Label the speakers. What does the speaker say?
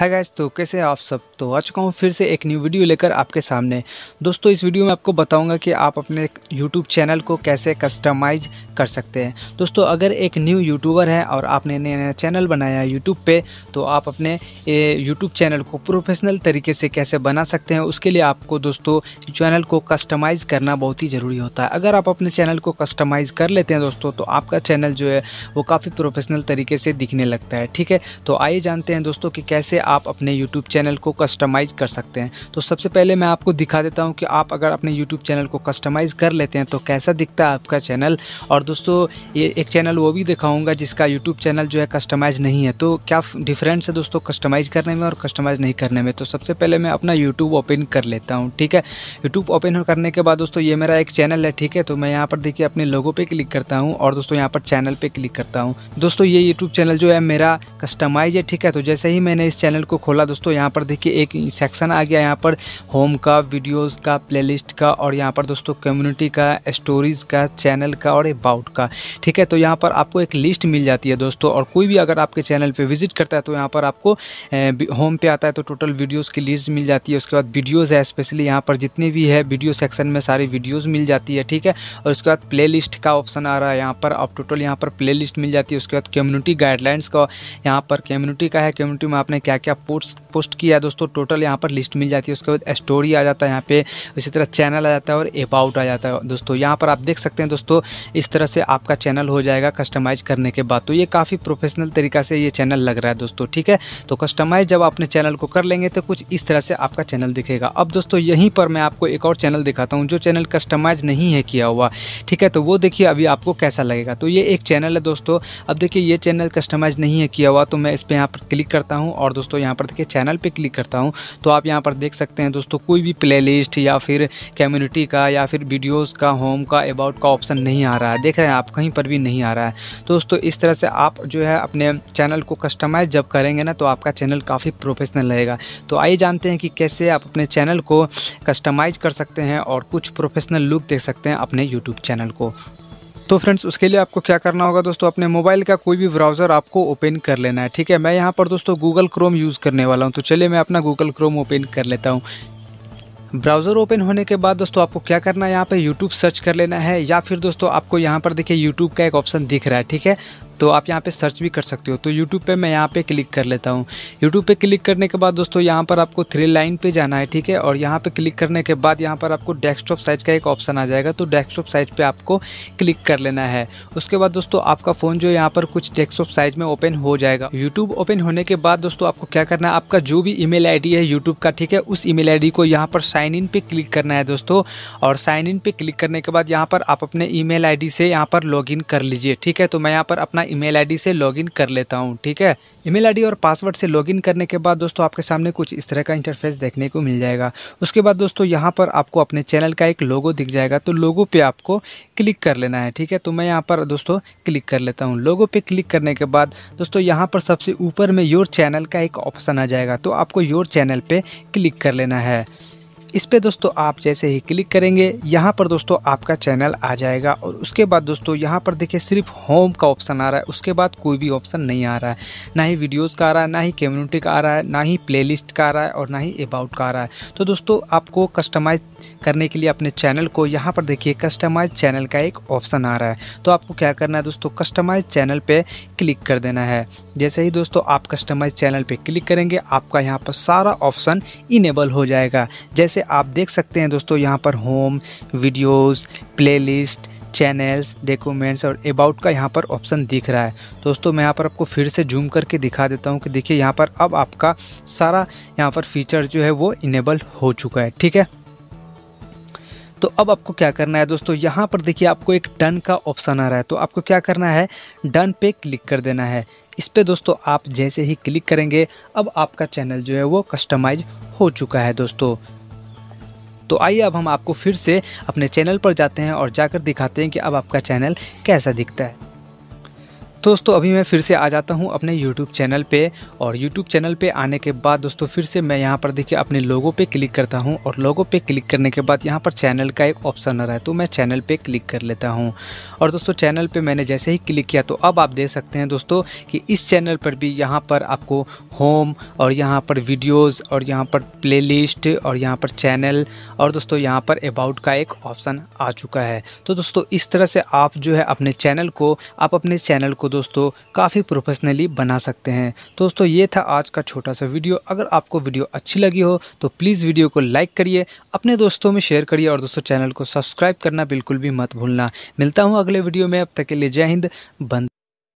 Speaker 1: है गैस तो कैसे आप सब तो आ चुका हूँ फिर से एक न्यू वीडियो लेकर आपके सामने दोस्तों इस वीडियो में आपको बताऊंगा कि आप अपने यूट्यूब चैनल को कैसे कस्टमाइज कर सकते हैं दोस्तों अगर एक न्यू यूट्यूबर है और आपने नया नया चैनल बनाया है यूट्यूब पर तो आप अपने यूट्यूब चैनल को प्रोफेशनल तरीके से कैसे बना सकते हैं उसके लिए आपको दोस्तों चैनल को कस्टमाइज़ करना बहुत ही ज़रूरी होता है अगर आप अपने चैनल को कस्टमाइज़ कर लेते हैं दोस्तों तो आपका चैनल जो है वो काफ़ी प्रोफेशनल तरीके से दिखने लगता है ठीक है तो आइए जानते हैं दोस्तों कि कैसे आप अपने यूट्यूब चैनल को कस्टमाइज़ कर सकते हैं तो सबसे पहले मैं आपको दिखा देता हूँ कि आप अगर अपने यूट्यूब चैनल को कस्टमाइज़ कर लेते हैं तो कैसा दिखता है आपका चैनल और दोस्तों ये एक चैनल वो भी दिखाऊँगा जिसका यूट्यूब चैनल जो है कस्टमाइज़ नहीं है तो क्या डिफरेंस है दोस्तों कस्टमाइज़ करने में और कस्टमाइज़ नहीं करने में तो सबसे पहले मैं अपना यूट्यूब ओपन कर लेता हूँ ठीक है यूट्यूब ओपन करने के बाद दोस्तों ये मेरा एक चैनल है ठीक है तो मैं यहाँ पर देखिए अपने लोगों पर क्लिक करता हूँ और दोस्तों यहाँ पर चैनल पर क्लिक करता हूँ दोस्तों ये यूट्यूब चैनल जो है मेरा कस्टमाइज है ठीक है तो जैसे ही मैंने इस चैनल चैनल को खोला दोस्तों यहाँ पर देखिए एक सेक्शन आ गया यहाँ पर होम का वीडियोस का प्लेलिस्ट का और यहाँ पर दोस्तों कम्युनिटी का स्टोरीज का चैनल का और अबाउट का ठीक है तो यहाँ पर आपको एक लिस्ट मिल जाती है दोस्तों और कोई भी अगर आपके चैनल पर विजिट करता है तो यहाँ पर आपको होम पे आता है तो टोटल वीडियोज़ की लिस्ट मिल जाती है उसके बाद वीडियोज़ है स्पेशली यहाँ पर जितने भी है वीडियो सेक्शन में सारी वीडियोज़ मिल जाती है ठीक है और उसके बाद प्ले का ऑप्शन आ रहा है यहाँ पर आप टोटल यहाँ पर प्ले मिल जाती है उसके बाद कम्युनिटी गाइडलाइंस का यहाँ पर कम्युनिटी का है कम्युनिटी में आपने क्या daqui né, é a पोस्ट किया है दोस्तों टोटल यहाँ पर लिस्ट मिल जाती है उसके बाद स्टोरी आ जाता है यहाँ पे इसी तरह चैनल आ जाता है और अबाउट आ जाता है दोस्तों यहाँ पर आप देख सकते हैं दोस्तों इस तरह से आपका चैनल हो जाएगा कस्टमाइज करने के बाद तो ये काफ़ी प्रोफेशनल तरीका से ये चैनल लग रहा है दोस्तों ठीक है तो कस्टमाइज जब अपने चैनल को कर लेंगे तो कुछ इस तरह से आपका चैनल दिखेगा अब दोस्तों यहीं पर मैं आपको एक और चैनल दिखाता हूँ जो चैनल कस्टमाइज नहीं है किया हुआ ठीक है तो वो देखिए अभी आपको कैसा लगेगा तो ये एक चैनल है दोस्तों अब देखिए ये चैनल कस्टमाइज नहीं है किया हुआ तो मैं इस पर यहाँ पर क्लिक करता हूँ और दोस्तों यहाँ पर देखिए चैनल चैनल पे क्लिक करता हूँ तो आप यहाँ पर देख सकते हैं दोस्तों कोई भी प्लेलिस्ट या फिर कम्युनिटी का या फिर वीडियोज़ का होम का अबाउट का ऑप्शन नहीं आ रहा है देख रहे हैं आप कहीं पर भी नहीं आ रहा है दोस्तों इस तरह से आप जो है अपने चैनल को कस्टमाइज जब करेंगे ना तो आपका चैनल काफ़ी प्रोफेशनल रहेगा तो आइए जानते हैं कि कैसे आप अपने चैनल को कस्टमाइज कर सकते हैं और कुछ प्रोफेशनल लुक देख सकते हैं अपने यूट्यूब चैनल को तो फ्रेंड्स उसके लिए आपको क्या करना होगा दोस्तों अपने मोबाइल का कोई भी ब्राउज़र आपको ओपन कर लेना है ठीक है मैं यहाँ पर दोस्तों गूगल क्रोम यूज़ करने वाला हूँ तो चलिए मैं अपना गूगल क्रोम ओपन कर लेता हूँ ब्राउज़र ओपन होने के बाद दोस्तों आपको क्या करना है यहाँ पे YouTube सर्च कर लेना है या फिर दोस्तों आपको यहाँ पर देखिए YouTube का एक ऑप्शन दिख रहा है ठीक है तो आप यहाँ पे सर्च भी कर सकते हो तो यूट्यूब पे मैं यहाँ पे क्लिक कर लेता हूँ यूट्यूब पे क्लिक करने के बाद दोस्तों यहाँ पर आपको थ्री लाइन पे जाना है ठीक है और यहाँ पे क्लिक करने के बाद यहाँ पर आपको डेस्कटॉप साइज का एक ऑप्शन आ जाएगा तो डेस्कटॉप साइज पे आपको क्लिक कर लेना है उसके बाद दोस्तों आपका फ़ोन जो यहाँ पर कुछ डेस्कटॉप साइज में ओपन हो जाएगा यूट्यूब ओपन होने के बाद दोस्तों आपको क्या करना है आपका जो भी ई मेल है यूट्यूब का ठीक है उस ई मेल को यहाँ पर साइन इन पे क्लिक करना है दोस्तों और साइन इन पे क्लिक करने के बाद यहाँ पर आप अपने ईमेल आईडी से यहाँ पर लॉगिन कर लीजिए ठीक है तो मैं यहाँ पर अपना ईमेल आईडी से लॉगिन कर लेता हूँ ठीक है ईमेल आईडी और पासवर्ड से लॉगिन करने के बाद दोस्तों आपके सामने कुछ इस तरह का इंटरफेस देखने को मिल जाएगा उसके बाद दोस्तों यहाँ पर आपको अपने चैनल का एक लोगो दिख जाएगा तो लोगो पे आपको क्लिक कर लेना है ठीक है तो मैं यहाँ पर दोस्तों क्लिक कर लेता हूँ लोगो पे क्लिक करने के बाद दोस्तों यहाँ पर सबसे ऊपर में योर चैनल का एक ऑप्शन आ जाएगा तो आपको योर चैनल पर क्लिक कर लेना है इस पर दोस्तों आप जैसे ही क्लिक करेंगे यहाँ पर दोस्तों आपका चैनल आ जाएगा और उसके बाद दोस्तों यहाँ पर देखिए सिर्फ होम का ऑप्शन आ रहा है उसके बाद कोई भी ऑप्शन नहीं आ रहा है ना ही वीडियोज़ का आ रहा है ना ही कम्युनिटी का आ रहा है ना ही प्लेलिस्ट का आ रहा है और ना ही अबाउट का आ रहा है तो दोस्तों आपको कस्टमाइज करने के लिए अपने चैनल को यहाँ पर देखिए कस्टमाइज चैनल का एक ऑप्शन आ रहा है तो आपको क्या करना है दोस्तों कस्टमाइज चैनल पर क्लिक कर देना है जैसे ही दोस्तों आप कस्टमाइज चैनल पर क्लिक करेंगे आपका यहाँ पर सारा ऑप्शन इनेबल हो जाएगा जैसे से आप देख सकते हैं दोस्तों यहाँ पर home videos playlist channels documents और अबाउट का यहाँ पर ऑप्शन दिख रहा है दोस्तों मैं यहाँ पर आपको फिर से जूम करके दिखा देता हूँ कि देखिए यहाँ पर अब आपका सारा यहाँ पर फीचर जो है वो इनेबल हो चुका है ठीक है तो अब आपको क्या करना है दोस्तों यहाँ पर देखिए आपको एक डन का ऑप्शन आ रहा है तो आपको क्या करना है डन पे क्लिक कर देना है इस पर दोस्तों आप जैसे ही क्लिक करेंगे अब आपका चैनल जो है वो कस्टमाइज हो चुका है दोस्तों तो आइए अब हम आपको फिर से अपने चैनल पर जाते हैं और जाकर दिखाते हैं कि अब आपका चैनल कैसा दिखता है दोस्तों अभी मैं फिर से आ जाता हूँ अपने YouTube चैनल पे और YouTube चैनल पे आने के बाद दोस्तों फिर से मैं यहाँ पर देखिए अपने लोगों पे क्लिक करता हूँ और लोगों पे क्लिक करने के बाद यहाँ पर चैनल का एक ऑप्शन आ रहा है तो मैं चैनल पे क्लिक कर लेता हूँ और दोस्तों चैनल पे मैंने जैसे ही क्लिक किया तो अब आप देख सकते हैं दोस्तों कि इस चैनल पर भी यहाँ पर आपको होम और यहाँ पर वीडियोज़ और यहाँ पर प्ले और यहाँ पर चैनल और दोस्तों यहाँ पर अबाउट का एक ऑप्शन आ चुका है तो दोस्तों इस तरह से आप जो है अपने चैनल को आप अपने चैनल को दोस्तों काफ़ी प्रोफेशनली बना सकते हैं दोस्तों ये था आज का छोटा सा वीडियो अगर आपको वीडियो अच्छी लगी हो तो प्लीज़ वीडियो को लाइक करिए अपने दोस्तों में शेयर करिए और दोस्तों चैनल को सब्सक्राइब करना बिल्कुल भी मत भूलना मिलता हूँ अगले वीडियो में अब तक के लिए जय हिंद बंद